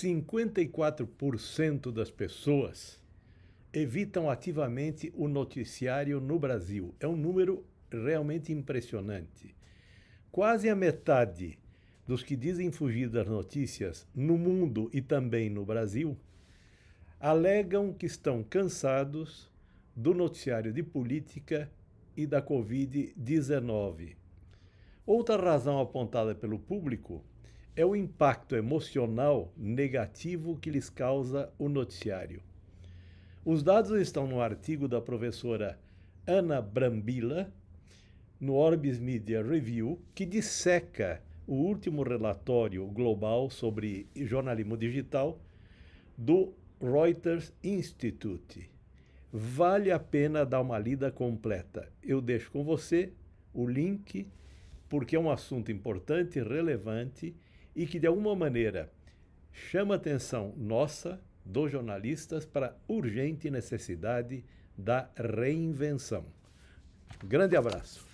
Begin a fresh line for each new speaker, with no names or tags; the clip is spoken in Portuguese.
54% das pessoas evitam ativamente o noticiário no Brasil. É um número realmente impressionante. Quase a metade dos que dizem fugir das notícias no mundo e também no Brasil alegam que estão cansados do noticiário de política e da Covid-19. Outra razão apontada pelo público é o impacto emocional negativo que lhes causa o noticiário. Os dados estão no artigo da professora Ana Brambila, no Orbis Media Review, que disseca o último relatório global sobre jornalismo digital do Reuters Institute. Vale a pena dar uma lida completa. Eu deixo com você o link, porque é um assunto importante, relevante e que, de alguma maneira, chama a atenção nossa, dos jornalistas, para a urgente necessidade da reinvenção. Grande abraço.